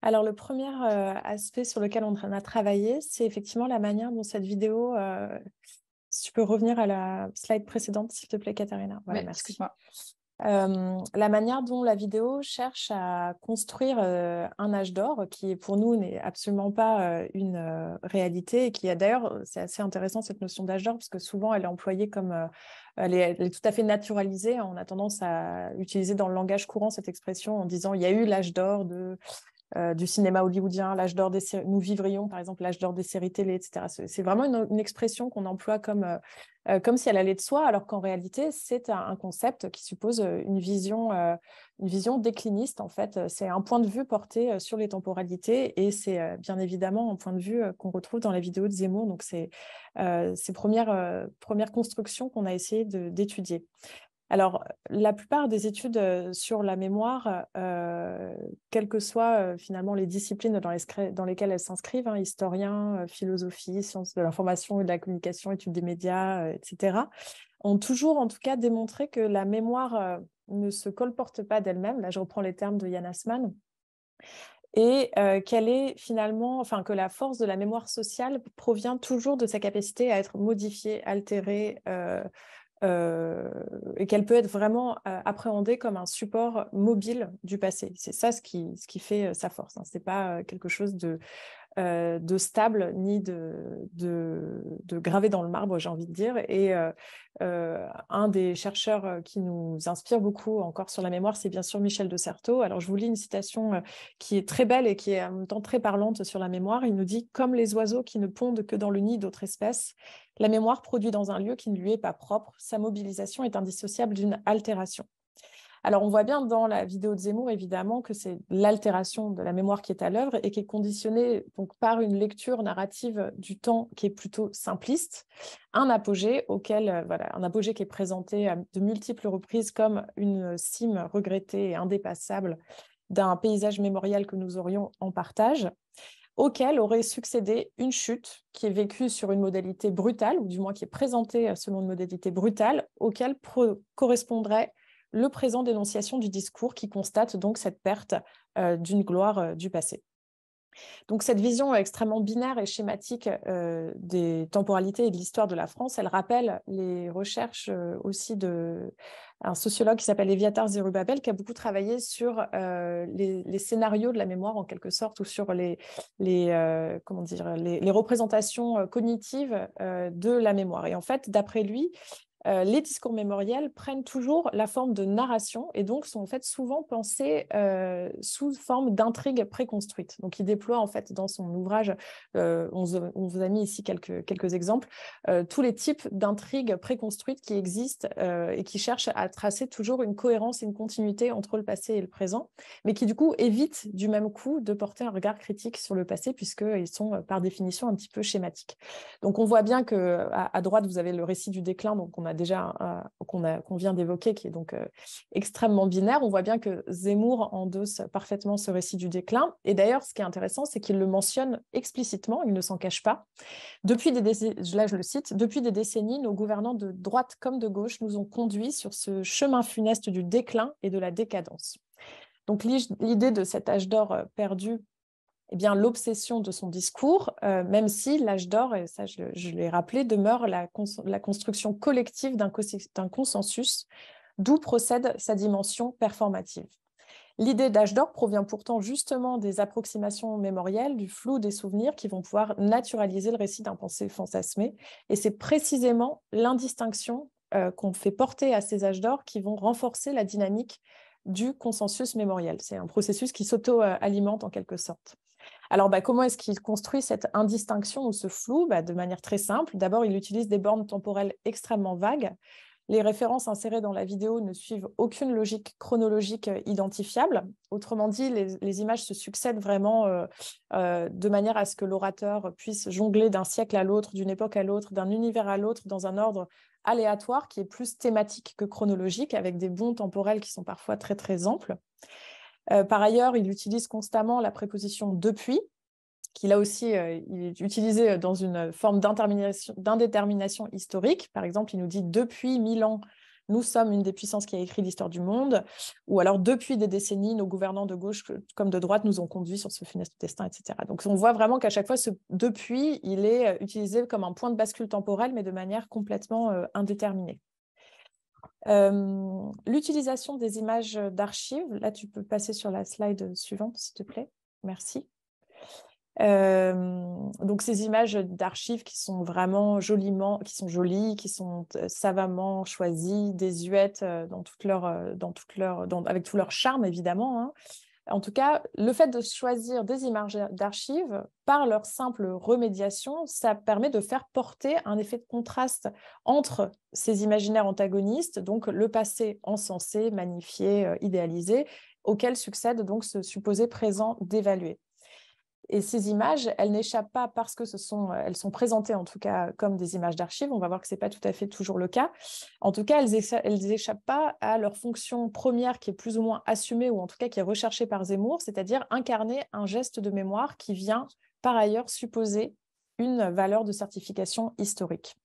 Alors, le premier aspect sur lequel on a travaillé, c'est effectivement la manière dont cette vidéo. si tu peux revenir à la slide précédente, s'il te plaît, Katharina. oui, Excuse-moi. la manière dont la vidéo cherche à construire un âge d'or qui pour nous n'est absolument pas une réalité et qui a d'ailleurs c'est assez intéressant cette notion d'âge d'or parce que souvent elle est employée comme elle est, tout à fait naturalisée on a tendance à utiliser dans le langage courant cette expression en disant il y a eu l'âge d'or de euh, du cinéma hollywoodien, l'âge d'or des nous vivrions par exemple l'âge d'or des séries télé, etc. C'est vraiment une, expression qu'on emploie comme, euh, euh, comme si elle allait de soi, alors qu'en réalité c'est un, concept qui suppose une vision, une vision décliniste en fait. C'est un point de vue porté sur les temporalités et c'est bien évidemment un point de vue qu'on retrouve dans la vidéo de Zemmour. Donc c'est ces premières, premières constructions qu'on a essayé d'étudier. Alors, la plupart des études euh, sur la mémoire, euh, quelles que soient euh, finalement les disciplines dans, lesquelles elles s'inscrivent, hein, historien, philosophie, sciences de l'information et de la communication, études des médias, etc., ont toujours en tout cas démontré que la mémoire ne se colporte pas d'elle-même. Là, je reprends les termes de Yann Asman. Et qu'elle est finalement, enfin, que la force de la mémoire sociale provient toujours de sa capacité à être modifiée, altérée, euh, et qu'elle peut être vraiment euh, appréhendée comme un support mobile du passé. C'est ça ce qui, ce qui fait euh, sa force. Hein. Ce n'est pas quelque chose de, euh, de stable ni de, de, gravé dans le marbre, j'ai envie de dire. Et euh, euh, un des chercheurs qui nous inspire beaucoup encore sur la mémoire, c'est bien sûr Michel de Certeau. Alors, je vous lis une citation qui est très belle et qui est en même temps très parlante sur la mémoire. Il nous dit Comme les oiseaux qui ne pondent que dans le nid d'autres espèces, la mémoire produit dans un lieu qui ne lui est pas propre, sa mobilisation est indissociable d'une altération. Alors, on voit bien dans la vidéo de Zemmour, évidemment, que c'est l'altération de la mémoire qui est à l'œuvre et qui est conditionnée donc, par une lecture narrative du temps qui est plutôt simpliste, un apogée auquel, euh, voilà, un apogée qui est présenté à de multiples reprises comme une cime regrettée et indépassable d'un paysage mémorial que nous aurions en partage, auquel aurait succédé une chute qui est vécue sur une modalité brutale, ou du moins qui est présentée selon une modalité brutale, auquel correspondrait le présent d'énonciation du discours qui constate donc cette perte euh, d'une gloire euh, du passé. Donc cette vision extrêmement binaire et schématique euh, des temporalités et de l'histoire de la France, elle rappelle les recherches aussi de un sociologue qui s'appelle Eviatar Zerubabel, qui a beaucoup travaillé sur les, scénarios de la mémoire en quelque sorte, ou sur les, les comment dire, les, les représentations cognitives de la mémoire. Et en fait, d'après lui, euh, les discours mémoriels prennent toujours la forme de narration et donc sont en fait souvent pensés euh, sous forme d'intrigues préconstruite. Donc il déploie en fait dans son ouvrage, euh, on, vous a mis ici quelques, quelques exemples, tous les types d'intrigues préconstruites qui existent et qui cherchent à tracer toujours une cohérence et une continuité entre le passé et le présent, mais qui du coup évitent du même coup de porter un regard critique sur le passé puisqu'ils sont par définition un petit peu schématiques. Donc on voit bien que à droite vous avez le récit du déclin, donc on a déjà euh, qu'on vient d'évoquer, qui est donc euh, extrêmement binaire, on voit bien que Zemmour endosse parfaitement ce récit du déclin. Et d'ailleurs, ce qui est intéressant, c'est qu'il le mentionne explicitement, il ne s'en cache pas. Depuis des depuis des décennies, nos gouvernants de droite comme de gauche nous ont conduits sur ce chemin funeste du déclin et de la décadence. Donc l'idée de cet âge d'or euh, perdu eh l'obsession de son discours, euh, même si l'âge d'or, et ça je, l'ai rappelé, demeure la, construction collective d'un consensus, d'où procède sa dimension performative. L'idée d'âge d'or provient pourtant justement des approximations mémorielles, du flou des souvenirs qui vont pouvoir naturaliser le récit d'un pensée fantasmé. Et c'est précisément l'indistinction euh, qu'on fait porter à ces âges d'or qui vont renforcer la dynamique du consensus mémoriel. C'est un processus qui s'auto-alimente en quelque sorte. Alors, bah, comment est-ce qu'il construit cette indistinction ou ce flou bah, De manière très simple. D'abord, il utilise des bornes temporelles extrêmement vagues. Les références insérées dans la vidéo ne suivent aucune logique chronologique euh, identifiable. Autrement dit, les, images se succèdent vraiment euh, euh, de manière à ce que l'orateur puisse jongler d'un siècle à l'autre, d'une époque à l'autre, d'un univers à l'autre, dans un ordre aléatoire qui est plus thématique que chronologique, avec des bons temporels qui sont parfois très très amples. Euh, par ailleurs, il utilise constamment la préposition depuis, qu'il a aussi euh, utilisé utilisée euh, dans une forme d'indétermination historique. Par exemple, il nous dit depuis mille ans, nous sommes une des puissances qui a écrit l'histoire du monde, ou alors depuis des décennies, nos gouvernants de gauche comme de droite nous ont conduits sur ce funeste destin, etc. Donc on voit vraiment qu'à chaque fois, ce depuis, il est utilisé comme un point de bascule temporel, mais de manière complètement indéterminée. L'utilisation des images d'archives, là tu peux passer sur la slide suivante, s'il te plaît. Merci. donc ces images d'archives qui sont vraiment joliment, qui sont jolies, qui sont euh, savamment choisies, désuètes euh, dans toute leur, euh, dans toute leur, avec tout leur charme évidemment. Hein. En tout cas, le fait de choisir des images d'archives par leur simple remédiation, ça permet de faire porter un effet de contraste entre ces imaginaires antagonistes, donc le passé encensé, magnifié, euh, idéalisé, auquel succède donc ce supposé présent dévalué. Et ces images, elles n'échappent pas parce que ce sont, euh, elles sont présentées en tout cas comme des images d'archives. On va voir que ce n'est pas tout à fait toujours le cas. En tout cas, elles n'échappent pas à leur fonction première qui est plus ou moins assumée ou en tout cas qui est recherchée par Zemmour, c'est-à-dire incarner un geste de mémoire qui vient par ailleurs supposer une valeur de certification historique.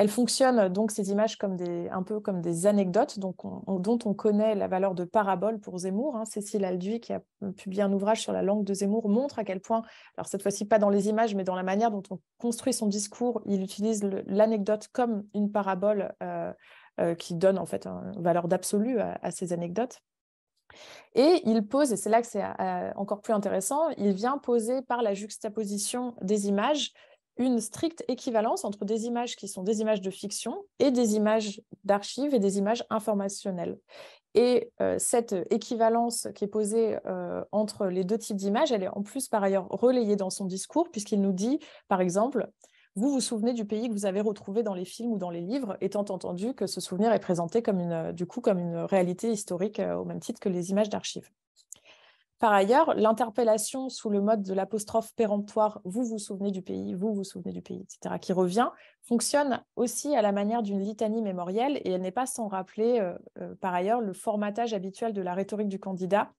Elles fonctionnent donc ces images comme des, un peu comme des anecdotes donc dont on connaît la valeur de parabole pour Zemmour. Hein. Cécile Alduy, qui a euh, publié un ouvrage sur la langue de Zemmour, montre à quel point, alors cette fois-ci pas dans les images, mais dans la manière dont on construit son discours, il utilise l'anecdote comme une parabole euh, euh, qui donne en fait une valeur d'absolu à ces anecdotes. Et il pose, et c'est là que c'est encore plus intéressant, il vient poser par la juxtaposition des images une stricte équivalence entre des images qui sont des images de fiction et des images d'archives et des images informationnelles. Et euh, cette équivalence qui est posée euh, entre les deux types d'images, elle est en plus par ailleurs relayée dans son discours, puisqu'il nous dit, par exemple, vous vous souvenez du pays que vous avez retrouvé dans les films ou dans les livres, étant entendu que ce souvenir est présenté comme une, du coup comme une réalité historique euh, au même titre que les images d'archives. Par ailleurs, l'interpellation sous le mode de l'apostrophe péremptoire, vous vous souvenez du pays, vous vous souvenez du pays, etc., qui revient, fonctionne aussi à la manière d'une litanie mémorielle et elle n'est pas sans rappeler, euh, euh, par ailleurs, le formatage habituel de la rhétorique du candidat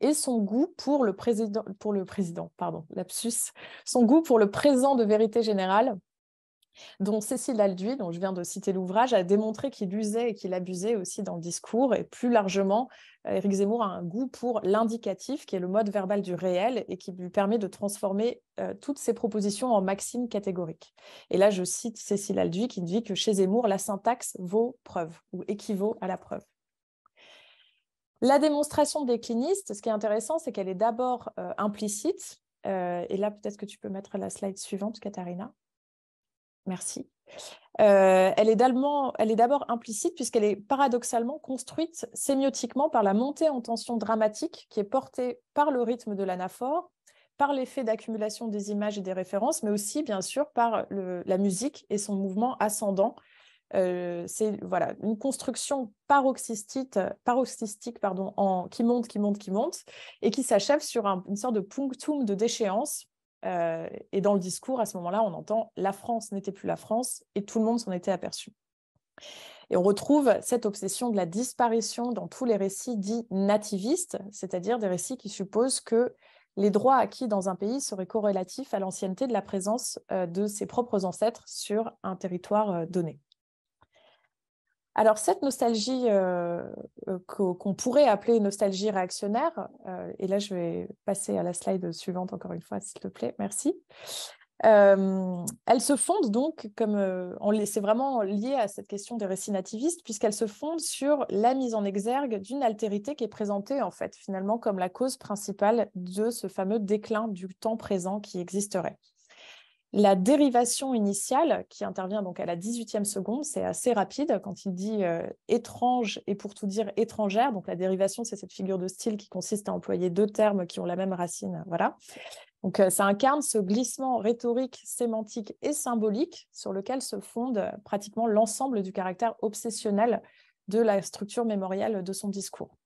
et son goût pour le président, pour le président, pardon, lapsus, son goût pour le présent de vérité générale dont Cécile Alduy, dont je viens de citer l'ouvrage, a démontré qu'il usait et qu'il abusait aussi dans le discours. Et plus largement, euh, Éric Zemmour a un goût pour l'indicatif, qui est le mode verbal du réel et qui lui permet de transformer euh, toutes ses propositions en maximes catégoriques. Et là, je cite Cécile Alduy qui dit que chez Zemmour, la syntaxe vaut preuve ou équivaut à la preuve. La démonstration décliniste, ce qui est intéressant, c'est qu'elle est, d'abord euh, implicite. et là, peut-être que tu peux mettre la slide suivante, Katharina. Merci. Euh, elle est d'abord implicite puisqu'elle est paradoxalement construite sémiotiquement par la montée en tension dramatique qui est portée par le rythme de l'anaphore, par l'effet d'accumulation des images et des références, mais aussi bien sûr par la musique et son mouvement ascendant. Euh, c'est voilà une construction paroxystique, paroxystique pardon, en, qui monte, qui monte, qui monte, et qui s'achève sur une sorte de punctum de déchéance euh, et dans le discours, à ce moment-là, on entend la France n'était plus la France et tout le monde s'en était aperçu. Et on retrouve cette obsession de la disparition dans tous les récits dits nativistes, c'est-à-dire des récits qui supposent que les droits acquis dans un pays seraient corrélatifs à l'ancienneté de la présence euh, de ses propres ancêtres sur un territoire euh, donné. Alors cette nostalgie euh, euh, qu'on pourrait appeler nostalgie réactionnaire, euh, et là je vais passer à la slide suivante encore une fois, s'il te plaît, merci. elle se fonde donc, comme c'est vraiment lié à cette question des récits nativistes, puisqu'elle se fonde sur la mise en exergue d'une altérité qui est présentée en fait finalement comme la cause principale de ce fameux déclin du temps présent qui existerait. La dérivation initiale, qui intervient donc à la 18e seconde, c'est assez rapide quand il dit euh, étrange et pour tout dire étrangère. Donc la dérivation, c'est cette figure de style qui consiste à employer deux termes qui ont la même racine. Voilà. Donc ça euh, incarne ce glissement rhétorique, sémantique et symbolique sur lequel se fonde euh, pratiquement l'ensemble du caractère obsessionnel de la structure mémorielle de son discours.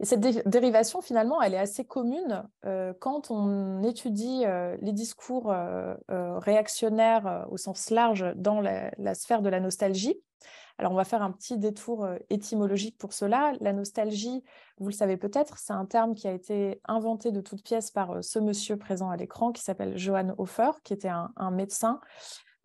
Et cette dérivation, finalement, elle est assez commune euh, quand on étudie euh, les discours euh, réactionnaires au sens large dans la, sphère de la nostalgie. Alors, on va faire un petit détour étymologique pour cela. La nostalgie, vous le savez peut-être, c'est un terme qui a été inventé de toutes pièces par ce monsieur présent à l'écran qui s'appelle Johann Hofer, qui était un, médecin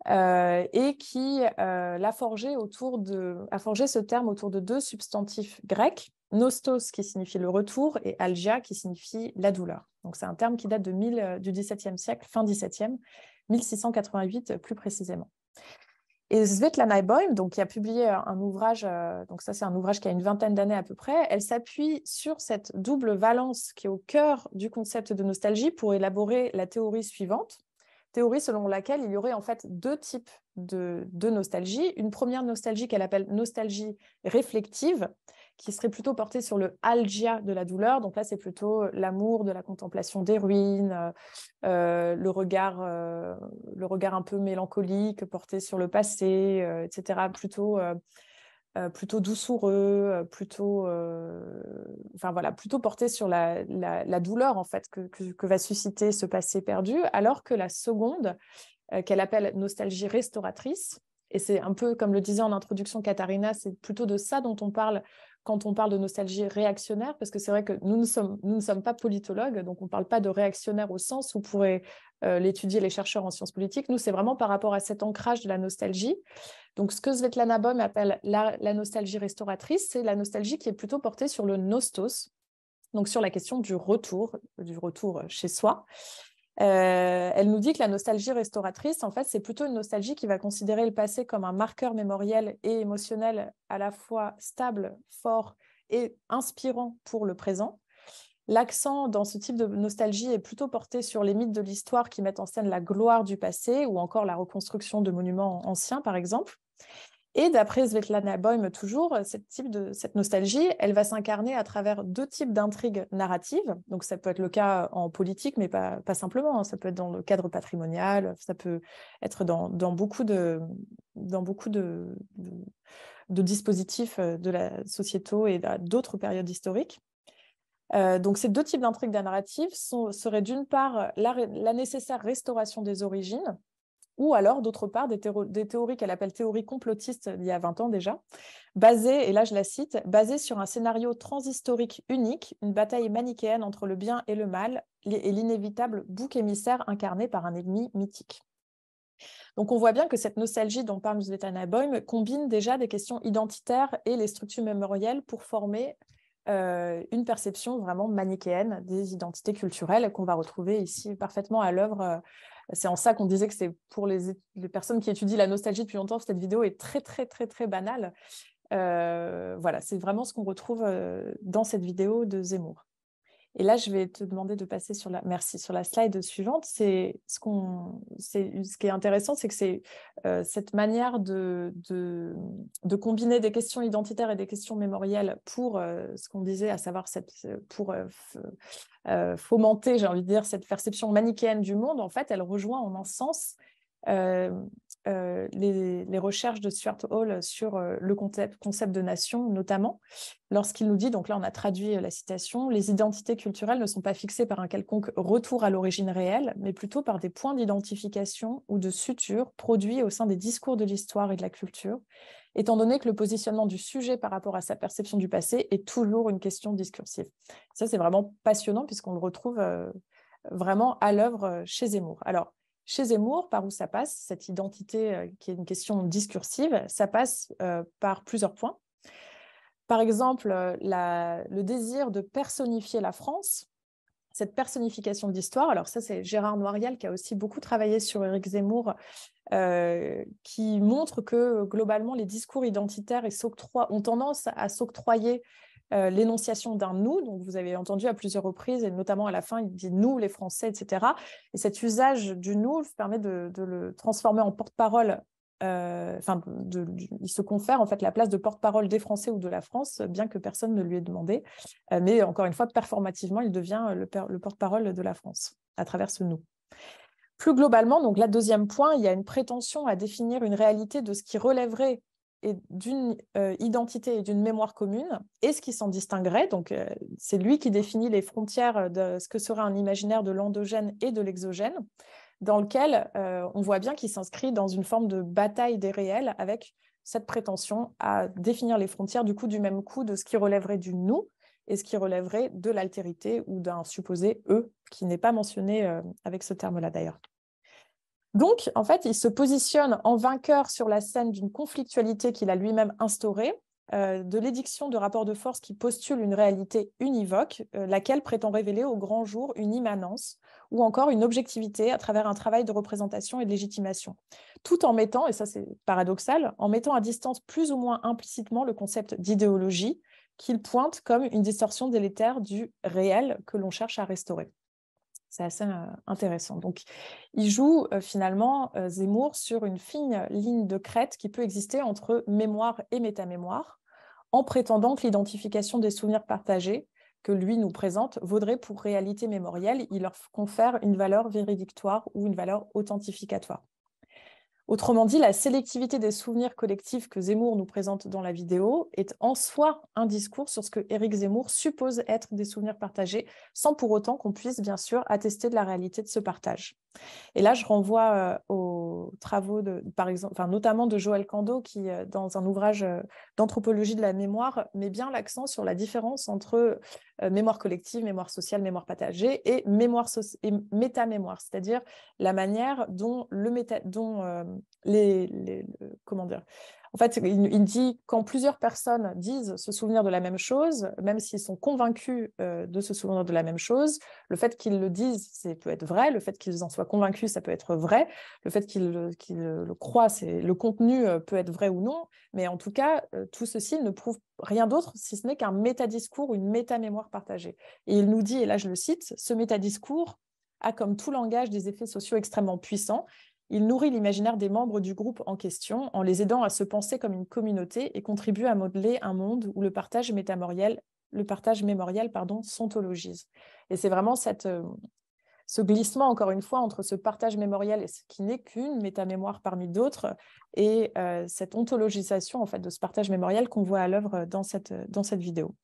et qui a forgé ce terme autour de deux substantifs grecs, nostos qui signifie le retour et algia qui signifie la douleur. Donc c'est un terme qui date de 1000, euh, du XVIIe siècle, fin XVIIe, euh, 1688 plus précisément. Et Svetlana Boym, donc, qui a publié euh, un ouvrage, donc ça c'est un ouvrage qui a une vingtaine d'années à peu près, elle s'appuie sur cette double valence qui est au cœur du concept de nostalgie pour élaborer la théorie suivante, théorie selon laquelle il y aurait en fait deux types de, de nostalgie. Une première nostalgie qu'elle appelle nostalgie réflective, qui serait plutôt porté sur le algia de la douleur. Donc là, c'est plutôt euh, l'amour de la contemplation des ruines, euh, euh, le, regard, le regard un peu mélancolique porté sur le passé, etc. Plutôt, plutôt plutôt, enfin voilà, plutôt porté sur la, la, douleur en fait que, que, que, va susciter ce passé perdu, alors que la seconde, qu'elle appelle nostalgie restauratrice, et c'est un peu, comme le disait en introduction Katharina, c'est plutôt de ça dont on parle quand on parle de nostalgie réactionnaire, parce que c'est vrai que nous ne, sommes, pas politologues, donc on ne parle pas de réactionnaire au sens où pourraient euh, l'étudier les chercheurs en sciences politiques. Nous, c'est vraiment par rapport à cet ancrage de la nostalgie. Donc, ce que Svetlana Baum appelle la nostalgie restauratrice, c'est la nostalgie qui est plutôt portée sur le nostos, donc sur la question du retour, du retour chez soi. Euh, elle nous dit que la nostalgie restauratrice, en fait, c'est plutôt une nostalgie qui va considérer le passé comme un marqueur mémoriel et émotionnel à la fois stable, fort et inspirant pour le présent. L'accent dans ce type de nostalgie est plutôt porté sur les mythes de l'histoire qui mettent en scène la gloire du passé ou encore la reconstruction de monuments anciens, par exemple. Et d'après Svetlana Boym, toujours, euh, cette, type de, cette nostalgie, elle va s'incarner à travers deux types d'intrigues narratives. Donc, ça peut être le cas en politique, mais pas, simplement. Hein. Ça peut être dans le cadre patrimonial, ça peut être dans, beaucoup de, dans beaucoup de, de, dispositifs euh, de la sociétaux et d'autres périodes historiques. Euh, donc, ces deux types d'intrigues narratives seraient d'une part la nécessaire restauration des origines, ou alors d'autre part des, théories qu'elle appelle théories complotistes il y a 20 ans déjà, basées, et là je la cite, basées sur un scénario transhistorique unique, une bataille manichéenne entre le bien et le mal, et l'inévitable bouc émissaire incarné par un ennemi mythique. Donc on voit bien que cette nostalgie dont parle Svetlana Boym combine déjà des questions identitaires et les structures mémorielles pour former euh, une perception vraiment manichéenne des identités culturelles qu'on va retrouver ici parfaitement à l'œuvre c'est en ça qu'on disait que c'est pour les, personnes qui étudient la nostalgie depuis longtemps, cette vidéo est très, très, très, très banale. Euh, voilà, c'est vraiment ce qu'on retrouve euh, dans cette vidéo de Zemmour. Et là, je vais te demander de passer sur la, merci, sur la slide suivante. C'est ce, qu'on, ce qui est intéressant, c'est que c'est euh, cette manière de, de, de, combiner des questions identitaires et des questions mémorielles pour euh, ce qu'on disait, à savoir cette, pour euh, fomenter, j'ai envie de dire, cette perception manichéenne du monde. En fait, elle rejoint en un sens euh, les, recherches de Stuart Hall sur euh, le concept, de nation, notamment, lorsqu'il nous dit, donc là on a traduit euh, la citation, les identités culturelles ne sont pas fixées par un quelconque retour à l'origine réelle, mais plutôt par des points d'identification ou de suture produits au sein des discours de l'histoire et de la culture, étant donné que le positionnement du sujet par rapport à sa perception du passé est toujours une question discursive. Ça, c'est vraiment passionnant puisqu'on le retrouve vraiment à l'œuvre chez Zemmour. Alors, chez Zemmour, par où ça passe, cette identité euh, qui est une question discursive, ça passe euh, par plusieurs points. Par exemple, euh, le désir de personnifier la France, cette personnification de l'histoire. Alors ça, c'est Gérard Noiriel qui a aussi beaucoup travaillé sur Éric Zemmour, qui montre que globalement, les discours identitaires et ont tendance à s'octroyer euh, l'énonciation d'un nous. Donc, vous avez entendu à plusieurs reprises, et notamment à la fin, il dit nous, les Français, etc. Et cet usage du nous permet de, le transformer en porte-parole. Euh, enfin, il se confère en fait la place de porte-parole des Français ou de la France, bien que personne ne lui ait demandé. Euh, mais encore une fois, performativement, il devient le, le porte-parole de la France à travers ce nous. Plus globalement, donc la deuxième point, il y a une prétention à définir une réalité de ce qui relèverait et d'une euh, identité et d'une mémoire commune, et ce qui s'en distinguerait. Donc, euh, c'est lui qui définit les frontières euh, de ce que serait un imaginaire de l'endogène et de l'exogène, dans lequel on voit bien qu'il s'inscrit dans une forme de bataille des réels avec cette prétention à définir les frontières du coup du même coup de ce qui relèverait du nous et ce qui relèverait de l'altérité ou d'un supposé eux qui n'est pas mentionné avec ce terme-là d'ailleurs. Donc, en fait, il se positionne en vainqueur sur la scène d'une conflictualité qu'il a lui-même instaurée, euh, de l'édiction de rapports de force qui postule une réalité univoque, euh, laquelle prétend révéler au grand jour une immanence ou encore une objectivité à travers un travail de représentation et de légitimation, tout en mettant, et ça c'est paradoxal, en mettant à distance plus ou moins implicitement le concept d'idéologie qu'il pointe comme une distorsion délétère du réel que l'on cherche à restaurer. C'est assez euh, intéressant. Donc, il joue euh, finalement euh, Zemmour sur une fine ligne de crête qui peut exister entre mémoire et métamémoire, en prétendant que l'identification des souvenirs partagés que lui nous présente vaudrait pour réalité mémorielle, il leur confère une valeur véridictoire ou une valeur authentificatoire. Autrement dit, la sélectivité des souvenirs collectifs que Zemmour nous présente dans la vidéo est en soi un discours sur ce que Éric Zemmour suppose être des souvenirs partagés, sans pour autant qu'on puisse bien sûr attester de la réalité de ce partage. Et là, je renvoie euh, aux travaux, de, par exemple, notamment de Joël Cando, qui, euh, dans un ouvrage euh, d'anthropologie de la mémoire, met bien l'accent sur la différence entre mémoire collective, mémoire sociale, mémoire partagée et, mémoire métamémoire, c'est-à-dire la manière dont, le les, les, comment dire, en fait, il, dit quand plusieurs personnes disent se souvenir de la même chose, même s'ils sont convaincus euh, de se souvenir de la même chose, le fait qu'ils le disent, c'est peut être vrai. Le fait qu'ils en soient convaincus, ça peut être vrai. Le fait qu'ils le croient, c'est le contenu euh, peut être vrai ou non. Mais en tout cas, euh, tout ceci ne prouve rien d'autre si ce n'est qu'un métadiscours ou une métamémoire partagée. Et il nous dit, et là je le cite, ce métadiscours a comme tout langage des effets sociaux extrêmement puissants il nourrit l'imaginaire des membres du groupe en question en les aidant à se penser comme une communauté et contribue à modeler un monde où le partage métamoriel, le partage mémoriel, pardon, s'ontologise. Et c'est vraiment euh, ce glissement, encore une fois, entre ce partage mémoriel et ce qui n'est qu'une métamémoire parmi d'autres, et euh, cette ontologisation en fait, de ce partage mémoriel qu'on voit à l'œuvre dans cette vidéo.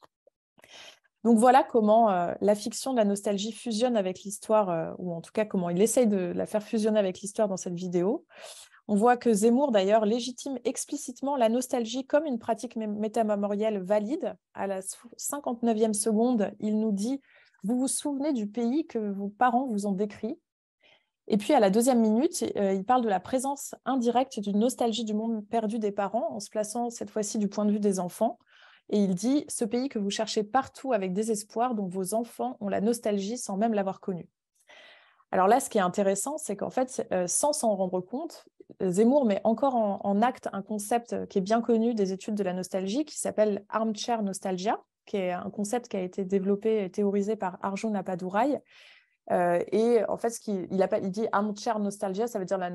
Donc voilà comment euh, la fiction de la nostalgie fusionne avec l'histoire, euh, ou en tout cas comment il essaye de la faire fusionner avec l'histoire dans cette vidéo. On voit que Zemmour, d'ailleurs, légitime explicitement la nostalgie comme une pratique métamémorielle valide. À la 59e seconde, il nous dit Vous vous souvenez du pays que vos parents vous ont décrit Et puis, à la deuxième minute, euh, il parle de la présence indirecte d'une nostalgie du monde perdu des parents, en se plaçant cette fois-ci du point de vue des enfants. Et il dit Ce pays que vous cherchez partout avec désespoir, dont vos enfants ont la nostalgie sans même l'avoir connu. Alors là, ce qui est intéressant, c'est qu'en fait, euh, sans s'en rendre compte, Zemmour met encore en, acte un concept euh, qui est bien connu des études de la nostalgie, qui s'appelle Armchair Nostalgia, qui est un concept qui a été développé et théorisé par Arjun Appadurai. Euh, et en fait, ce qu'il il appelle, il dit armchair nostalgia, ça veut dire la,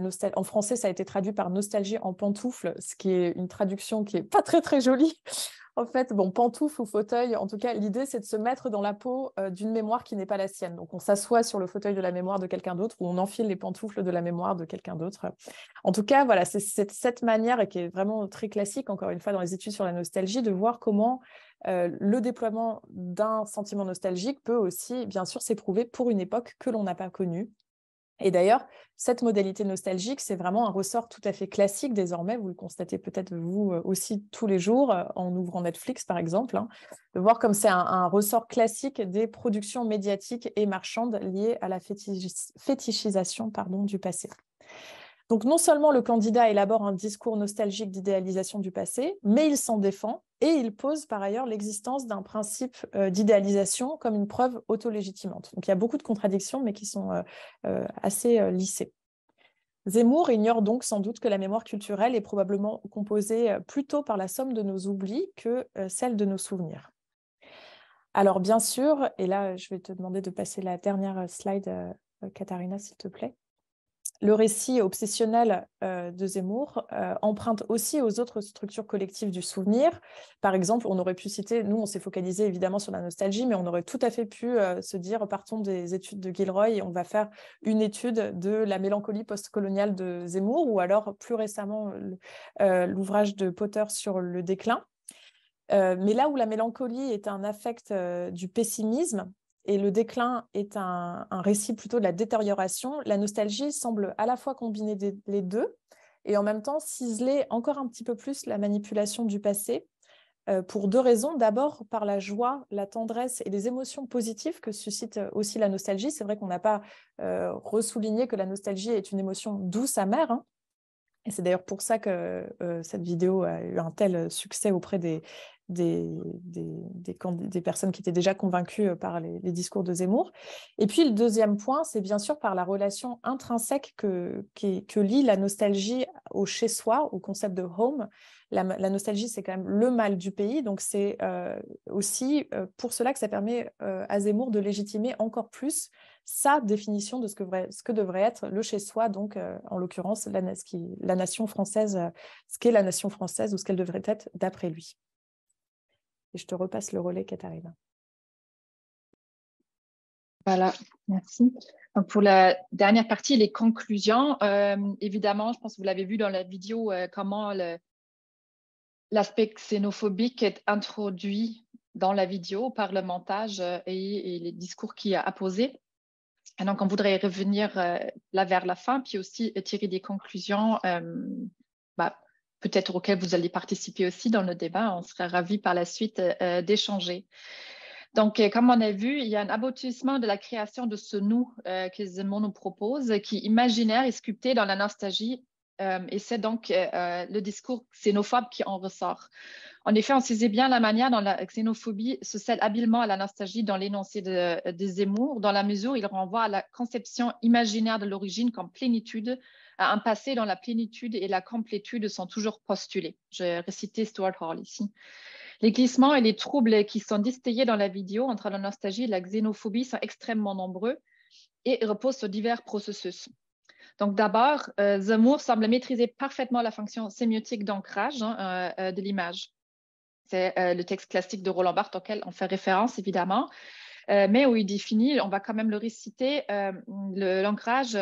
nostalgie. En français, ça a été traduit par nostalgie en pantoufle, ce qui est une traduction qui est pas très très jolie. en fait, bon, pantoufle ou fauteuil, en tout cas, l'idée c'est de se mettre dans la peau euh, d'une mémoire qui n'est pas la sienne. Donc, on s'assoit sur le fauteuil de la mémoire de quelqu'un d'autre ou on enfile les pantoufles de la mémoire de quelqu'un d'autre. En tout cas, voilà, c'est cette manière qui est vraiment très classique, encore une fois, dans les études sur la nostalgie, de voir comment euh, le déploiement d'un sentiment nostalgique peut aussi, bien sûr, s'éprouver pour une époque que l'on n'a pas connue. Et d'ailleurs, cette modalité nostalgique, c'est vraiment un ressort tout à fait classique désormais. Vous le constatez peut-être vous euh, aussi tous les jours euh, en ouvrant Netflix, par exemple, hein, de voir comme c'est un, ressort classique des productions médiatiques et marchandes liées à la fétichisation pardon, du passé. Donc non seulement le candidat élabore un discours nostalgique d'idéalisation du passé, mais il s'en défend et il pose par ailleurs l'existence d'un principe euh, d'idéalisation comme une preuve autolégitimante. Donc il y a beaucoup de contradictions, mais qui sont euh, euh, assez lissées. Zemmour ignore donc sans doute que la mémoire culturelle est probablement composée plutôt par la somme de nos oublis que celle de nos souvenirs. Alors bien sûr, et là je vais te demander de passer la dernière slide, Katharina, s'il te plaît le récit obsessionnel euh, de Zemmour euh, emprunte aussi aux autres structures collectives du souvenir. Par exemple, on aurait pu citer, nous on s'est focalisé évidemment sur la nostalgie, mais on aurait tout à fait pu euh, se dire, partons des études de Gilroy on va faire une étude de la mélancolie postcoloniale de Zemmour, ou alors plus récemment l'ouvrage de Potter sur le déclin. mais là où la mélancolie est un affect du pessimisme, et le déclin est un, récit plutôt de la détérioration, la nostalgie semble à la fois combiner les deux et en même temps ciseler encore un petit peu plus la manipulation du passé euh, pour deux raisons. D'abord, par la joie, la tendresse et les émotions positives que suscite euh, aussi la nostalgie. C'est vrai qu'on n'a pas euh, ressouligné que la nostalgie est une émotion douce, amère. Hein, et c'est d'ailleurs pour ça que euh, cette vidéo a eu un tel euh, succès auprès des, personnes qui étaient déjà convaincues euh, par les, discours de Zemmour. Et puis le deuxième point, c'est bien sûr par la relation intrinsèque que, lie la nostalgie au chez-soi, au concept de home. La, nostalgie, c'est quand même le mal du pays. Donc c'est aussi pour cela que ça permet à Zemmour de légitimer encore plus sa définition de ce que, devrait être le chez-soi, donc euh, en l'occurrence la, nation française, euh, ce qu'est la nation française ou ce qu'elle devrait être d'après lui. Et je te repasse le relais, Katharina. Voilà, merci. pour la dernière partie, les conclusions, euh, évidemment, je pense que vous l'avez vu dans la vidéo, comment l'aspect xénophobique est introduit dans la vidéo par le montage et, les discours qu'il a poser donc, on voudrait revenir euh, là vers la fin, puis aussi euh, tirer des conclusions, euh, bah, peut-être auxquelles vous allez participer aussi dans le débat. On serait ravis par la suite d'échanger. Donc, comme on a vu, il y a un aboutissement de la création de ce nous que Zemmour nous propose, qui, imaginaire et sculpté dans la nostalgie, euh, et c'est donc euh, euh, le discours xénophobe qui en ressort. En effet, on saisit bien la manière dont la xénophobie se scelle habilement à la nostalgie dans l'énoncé de, Zemmour, dans la mesure où il renvoie à la conception imaginaire de l'origine comme plénitude, à un passé dont la plénitude et la complétude sont toujours postulées. Je réciter Stuart Hall ici. Les glissements et les troubles qui sont distillés dans la vidéo entre la nostalgie et la xénophobie sont extrêmement nombreux et reposent sur divers processus. Donc d'abord, The euh, Zemmour semble maîtriser parfaitement la fonction sémiotique d'ancrage hein, euh, euh, de l'image. C'est le texte classique de Roland Barthes auquel on fait référence évidemment, mais où il définit, on va quand même le réciter, l'ancrage.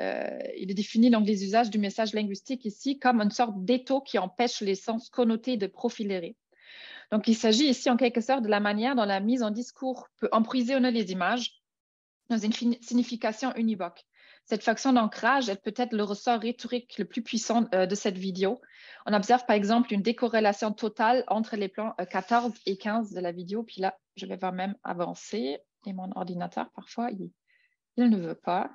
il définit les usages du message linguistique ici comme une sorte d'étau qui empêche les sens connotés de profiler. Donc, il s'agit ici en quelque sorte de la manière dont la mise en discours peut emprisonner les images dans une signification univoque. Cette fonction d'ancrage est peut-être le ressort rhétorique le plus puissant euh, de cette vidéo. On observe par exemple une décorrélation totale entre les plans 14 euh, et 15 de la vidéo. Puis là, je vais voir même avancer. Et mon ordinateur, parfois, il, ne veut pas.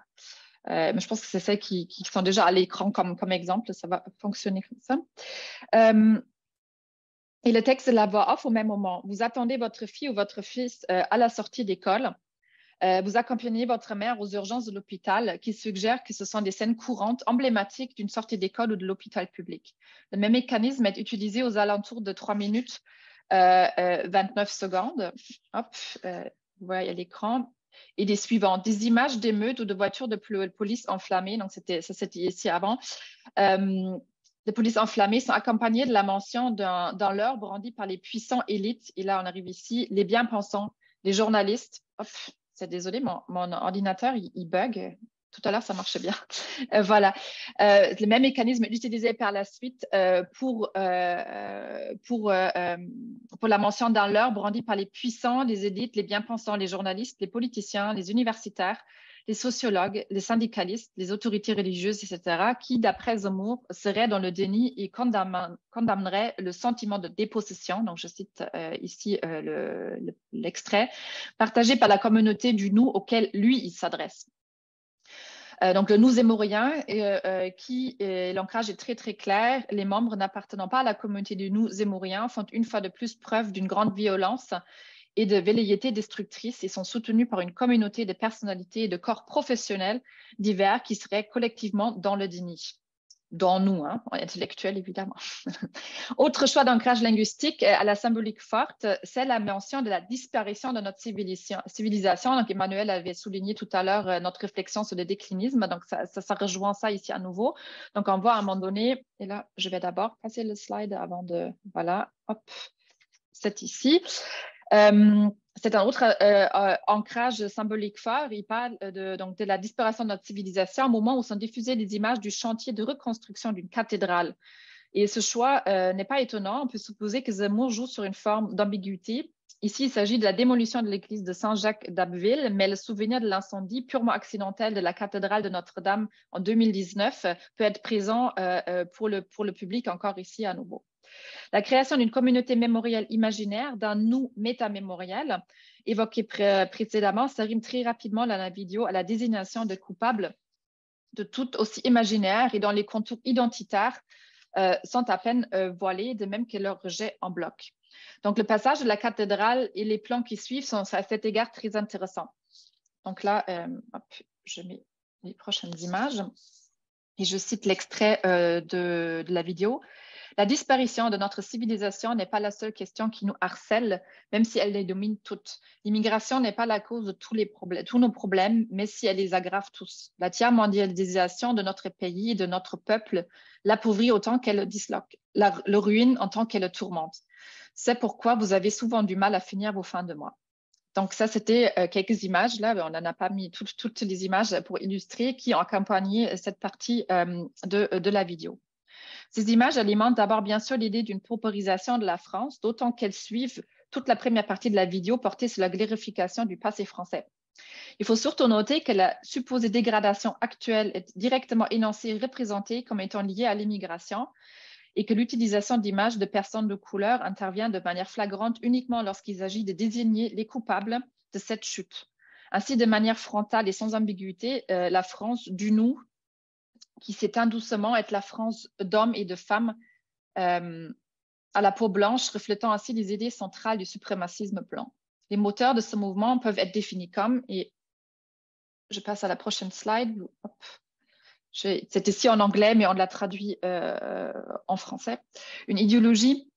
Euh, mais je pense que c'est celles qui, sont déjà à l'écran comme, comme, exemple. Ça va fonctionner comme ça. et le texte de la voix off au même moment. Vous attendez votre fille ou votre fils à la sortie d'école euh, vous accompagnez votre mère aux urgences de l'hôpital qui suggère que ce sont des scènes courantes, emblématiques d'une sortie d'école ou de l'hôpital public. Le même mécanisme est utilisé aux alentours de 3 minutes 29 euh, euh, secondes. Hop, vous voyez l'écran. Et des suivantes, des images d'émeutes ou de voitures de police enflammées, donc c'était, ça c'était ici avant, Les polices enflammées sont accompagnées de la mention d'un, d'un leurre brandi par les puissants élites, et là on arrive ici, les bien-pensants, les journalistes, c'est désolé, mon, ordinateur, il, bug. Tout à l'heure, ça marchait bien. Euh, voilà. Euh, le même mécanisme utilisé par la suite euh, pour, pour, pour la mention d'un leur brandi par les puissants, les élites, les bien-pensants, les journalistes, les politiciens, les universitaires, les sociologues, les syndicalistes, les autorités religieuses, etc., qui, d'après Zemmour, seraient dans le déni et condamneraient le sentiment de dépossession, donc je cite euh, ici euh, l'extrait, partagé par la communauté du nous auquel lui il s'adresse. Euh, donc le nous zémourien, qui l'ancrage est très très clair. Les membres n'appartenant pas à la communauté du nous zémourien font une fois de plus preuve d'une grande violence et de velléité destructrice, et sont soutenus par une communauté de personnalités et de corps professionnels divers qui seraient collectivement dans le déni. Dans nous, hein, intellectuels évidemment. Autre choix d'ancrage linguistique euh, à la symbolique forte, c'est la mention de la disparition de notre civilisation. Donc, Emmanuel avait souligné tout à l'heure euh, notre réflexion sur le déclinisme, donc ça, ça rejoint ça ici à nouveau. Donc, on voit à un moment donné, et là, je vais d'abord passer le slide avant de. Voilà, hop, c'est ici. Euh, c'est un autre euh, euh, ancrage symbolique fort. Il parle de, la disparition de notre civilisation au moment où sont diffusées les images du chantier de reconstruction d'une cathédrale. Et ce choix n'est pas étonnant. On peut supposer que Zemmour joue sur une forme d'ambiguïté. Ici, il s'agit de la démolition de l'église de Saint-Jacques d'Abbeville, mais le souvenir de l'incendie purement accidentel de la cathédrale de Notre-Dame en 2019 peut être présent pour le public encore ici à nouveau. La création d'une communauté mémorielle imaginaire, d'un nous métamémoriel, évoqué précédemment, s'arrive très rapidement dans la vidéo à la désignation de coupables de tout aussi imaginaires et dont les contours identitaires euh, sont à peine euh, voilés, de même que leur rejet en bloc. Donc, le passage de la cathédrale et les plans qui suivent sont à cet égard très intéressants. Donc là, euh, je mets les prochaines images et je cite l'extrait de la vidéo. La disparition de notre civilisation n'est pas la seule question qui nous harcèle, même si elle les domine toutes. L'immigration n'est pas la cause de tous, les problèmes, tous nos problèmes, mais si elle les aggrave tous. La tiers-mondialisation de notre pays, de notre peuple, l'appauvrit autant qu'elle le disloque, la, le ruine en tant qu'elle le tourmente. C'est pourquoi vous avez souvent du mal à finir vos fins de mois. Donc ça, c'était euh, quelques images. Là, on n'en a pas mis toutes, les images pour illustrer qui ont accompagné cette partie euh, de, la vidéo. Ces images alimentent d'abord bien sûr l'idée d'une paupérisation de la France, d'autant qu'elles suivent toute la première partie de la vidéo portée sur la glorification du passé français. Il faut surtout noter que la supposée dégradation actuelle est directement énoncée et représentée comme étant liée à l'immigration et que l'utilisation d'images de personnes de couleur intervient de manière flagrante uniquement lorsqu'il s'agit de désigner les coupables de cette chute. Ainsi, de manière frontale et sans ambiguïté, euh, la France du nous qui s'éteint doucement, être la France d'hommes et de femmes euh, à la peau blanche, reflétant ainsi les idées centrales du suprémacisme blanc. Les moteurs de ce mouvement peuvent être définis comme, et je passe à la prochaine slide, Hop. C'est ici en anglais, mais on l'a traduit euh, en français. Une idéologie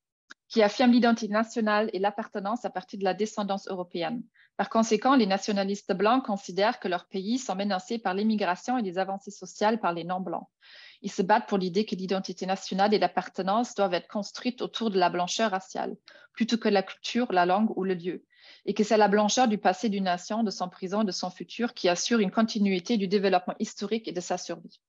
qui affirme l'identité nationale et l'appartenance à partir de la descendance européenne. Par conséquent, les nationalistes blancs considèrent que leur pays sont menacés par l'immigration et les avancées sociales par les non-blancs. Ils se battent pour l'idée que l'identité nationale et l'appartenance doivent être construites autour de la blancheur raciale, plutôt que la culture, la langue ou le lieu, et que c'est la blancheur du passé d'une nation, de son présent, de son futur qui assure une continuité du développement historique et de sa survie.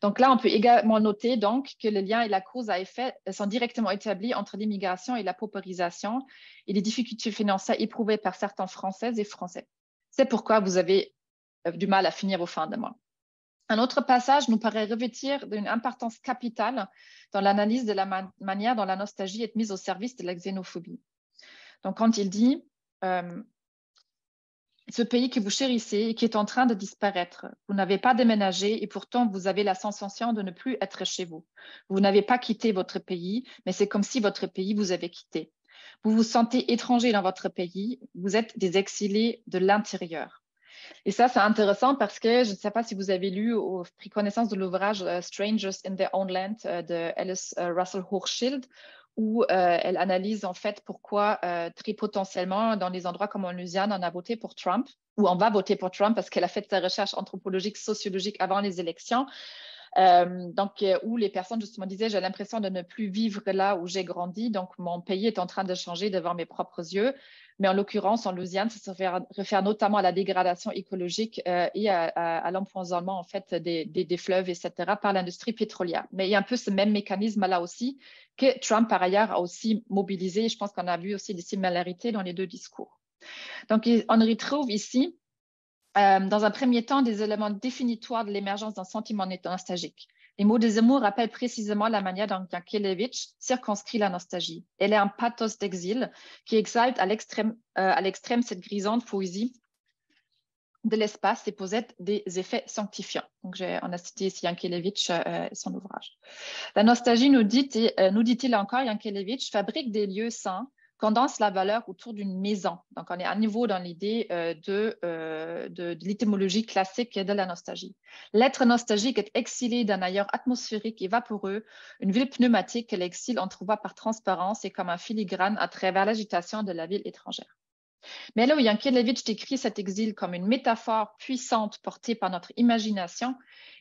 Donc là, on peut également noter donc que le lien et la cause à effet sont directement établis entre l'immigration et la pauperisation et les difficultés financières éprouvées par certains Françaises et Français. C'est pourquoi vous avez euh, du mal à finir au fin de mois. Un autre passage nous paraît revêtir d'une importance capitale dans l'analyse de la manière dont la nostalgie est mise au service de la xénophobie. Donc quand il dit euh, ce pays que vous chérissez et qui est en train de disparaître. Vous n'avez pas déménagé et pourtant vous avez la sensation de ne plus être chez vous. Vous n'avez pas quitté votre pays, mais c'est comme si votre pays vous avait quitté. Vous vous sentez étranger dans votre pays, vous êtes des exilés de l'intérieur. Et ça, c'est intéressant parce que je ne sais pas si vous avez lu ou pris connaissance de l'ouvrage euh, Strangers in Their Own Land euh, de Alice euh, Russell Hochschild, où euh, elle analyse en fait pourquoi euh, très potentiellement dans des endroits comme en Louisiane, on a voté pour Trump, ou on va voter pour Trump parce qu'elle a fait sa recherche anthropologique, sociologique avant les élections. Euh, donc, euh, où les personnes justement disaient, j'ai l'impression de ne plus vivre là où j'ai grandi, donc mon pays est en train de changer devant mes propres yeux. Mais en l'occurrence, en Louisiane, ça se réfère, notamment à la dégradation écologique euh, et à, à, l'empoisonnement en fait des, des, fleuves, etc., par l'industrie pétrolière. Mais il y a un peu ce même mécanisme là aussi que Trump, par ailleurs, a aussi mobilisé. Je pense qu'on a vu aussi des similarités dans les deux discours. Donc, on retrouve ici euh, dans un premier temps, des éléments définitoires de l'émergence d'un sentiment nostalgique. Les mots des amours rappellent précisément la manière dont Yankelevitch circonscrit la nostalgie. Elle est un pathos d'exil qui exalte à l'extrême euh, cette grisante poésie de l'espace et possède des effets sanctifiants. Donc, on a cité ici Yankelevitch euh, et son ouvrage. La nostalgie, nous dit-il dit encore, Yankelevitch fabrique des lieux saints condense la valeur autour d'une maison. Donc, on est à nouveau dans l'idée euh, de, euh, de, de l'étymologie classique de la nostalgie. L'être nostalgique est exilé d'un ailleurs atmosphérique et vaporeux, une ville pneumatique que l'exil entrevoit par transparence et comme un filigrane à travers l'agitation de la ville étrangère. Mais là où Yankelevitch décrit cet exil comme une métaphore puissante portée par notre imagination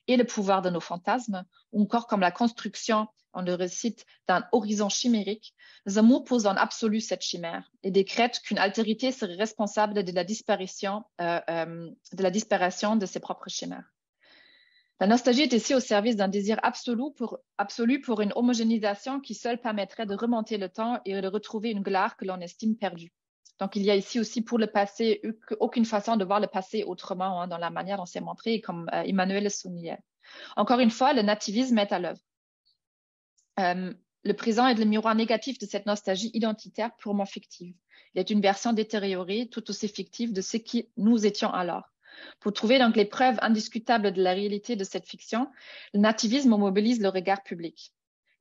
et le pouvoir de nos fantasmes, ou encore comme la construction, on le récite, d'un horizon chimérique, Zemmour pose en absolu cette chimère et décrète qu'une altérité serait responsable de la disparition, euh, euh, de, la ses propres chimères. La nostalgie est ici au service d'un désir absolu pour, absolu pour une homogénéisation qui seule permettrait de remonter le temps et de retrouver une gloire que l'on estime perdue. Donc, il y a ici aussi pour le passé aucune façon de voir le passé autrement hein, dans la manière dont c'est montré, comme euh, Emmanuel le soulignait. Encore une fois, le nativisme est à l'œuvre. Euh, le présent est le miroir négatif de cette nostalgie identitaire purement fictive. Il est une version détériorée, tout aussi fictive de ce qui nous étions alors. Pour trouver donc les preuves indiscutables de la réalité de cette fiction, le nativisme mobilise le regard public.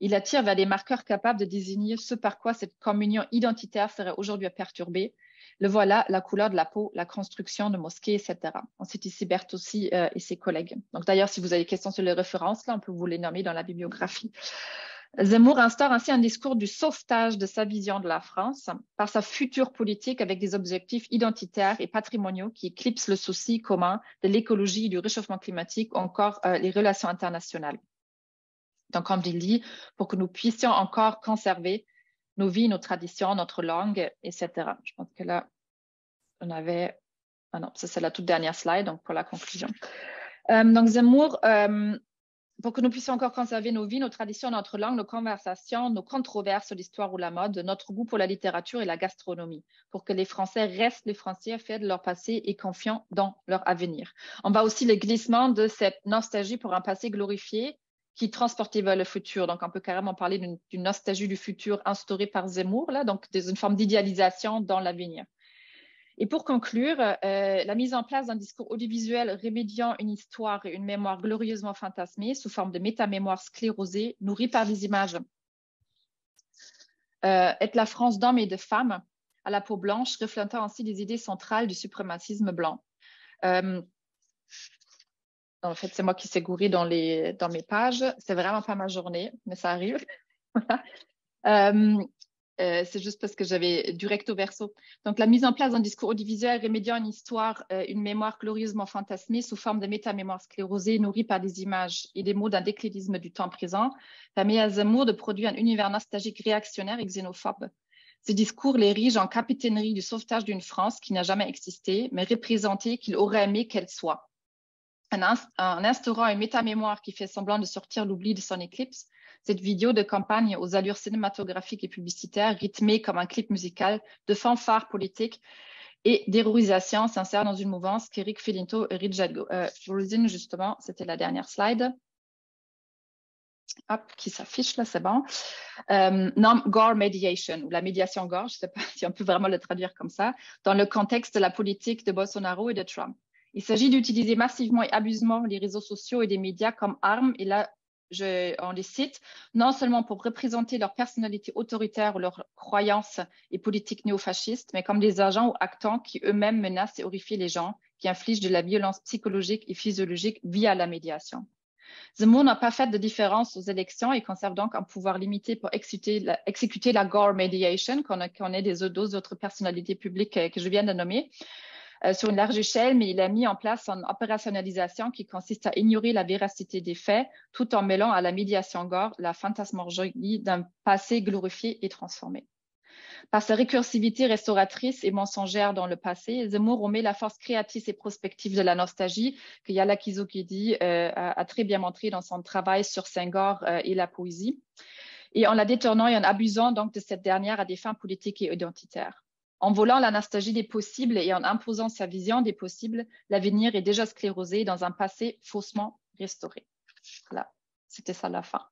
Il attire vers des marqueurs capables de désigner ce par quoi cette communion identitaire serait aujourd'hui perturbée. Le voilà, la couleur de la peau, la construction de mosquées, etc. On cite ici Bert aussi euh, et ses collègues. Donc d'ailleurs, si vous avez des questions sur les références, là, on peut vous les nommer dans la bibliographie. Zemmour instaure ainsi un discours du sauvetage de sa vision de la France par sa future politique avec des objectifs identitaires et patrimoniaux qui éclipsent le souci commun de l'écologie, du réchauffement climatique ou encore euh, les relations internationales. Donc, comme pour que nous puissions encore conserver nos vies, nos traditions, notre langue, etc. Je pense que là, on avait... Ah non, ça c'est la toute dernière slide, donc pour la conclusion. Euh, donc, Zemmour, euh, pour que nous puissions encore conserver nos vies, nos traditions, notre langue, nos conversations, nos controverses l'histoire ou la mode, notre goût pour la littérature et la gastronomie, pour que les Français restent les Français, fiers de leur passé et confiants dans leur avenir. On voit aussi les glissements de cette nostalgie pour un passé glorifié qui transportait vers le futur. Donc, on peut carrément parler d'une nostalgie du futur instaurée par Zemmour, là, donc une forme d'idéalisation dans l'avenir. Et pour conclure, euh, la mise en place d'un discours audiovisuel remédiant une histoire et une mémoire glorieusement fantasmée sous forme de métamémoire sclérosée, nourrie par des images. être euh, la France d'hommes et de femmes à la peau blanche, reflétant ainsi les idées centrales du suprémacisme blanc. Euh, en fait, c'est moi qui s'est gouré dans, les, dans mes pages. C'est vraiment pas ma journée, mais ça arrive. Euh, euh, c'est juste parce que j'avais du recto verso. Donc, la mise en place d'un discours audiovisuel remédiant une histoire, euh, une mémoire glorieusement fantasmée sous forme de métamémoire sclérosée nourrie par des images et des mots d'un déclinisme du temps présent, permet à Zemmour de produire un univers nostalgique réactionnaire et xénophobe. Ce discours l'érige en capitainerie du sauvetage d'une France qui n'a jamais existé, mais représentée qu'il aurait aimé qu'elle soit en, instaurant méta-mémoire qui fait semblant de sortir l'oubli de son éclipse, cette vidéo de campagne aux allures cinématographiques et publicitaires, rythmée comme un clip musical, de fanfare politique et d'héroïsation, s'insère dans une mouvance qu'Eric Filinto et Richard euh, Rosin, justement, c'était la dernière slide. Hop, qui s'affiche là, c'est bon. Euh, gore mediation, ou la médiation gore, je ne sais pas si on peut vraiment le traduire comme ça, dans le contexte de la politique de Bolsonaro et de Trump. Il s'agit d'utiliser massivement et abusement les réseaux sociaux et les médias comme armes, et là, je, on les cite, non seulement pour représenter leur personnalité autoritaire ou leurs croyances et politiques néofascistes, mais comme des agents ou actants qui eux-mêmes menacent et horrifient les gens, qui infligent de la violence psychologique et physiologique via la médiation. The Moon n'a pas fait de différence aux élections et conserve donc un pouvoir limité pour exécuter la, exécuter la gore mediation, qu'on qu'on des autres personnalités publiques euh, que je viens de nommer, euh, sur une large échelle, mais il a mis en place une opérationnalisation qui consiste à ignorer la véracité des faits tout en mêlant à la médiation gore la fantasmagorie d'un passé glorifié et transformé. Par sa récursivité restauratrice et mensongère dans le passé, Zemmour remet la force créatrice et prospective de la nostalgie que Yala Kizukidi euh, a, très bien montré dans son travail sur Senghor gore euh, et la poésie, et en la détournant et en abusant donc de cette dernière à des fins politiques et identitaires. En volant l'anastasie des possibles et en imposant sa vision des possibles, l'avenir est déjà sclérosé dans un passé faussement restauré. Voilà, c'était ça la fin.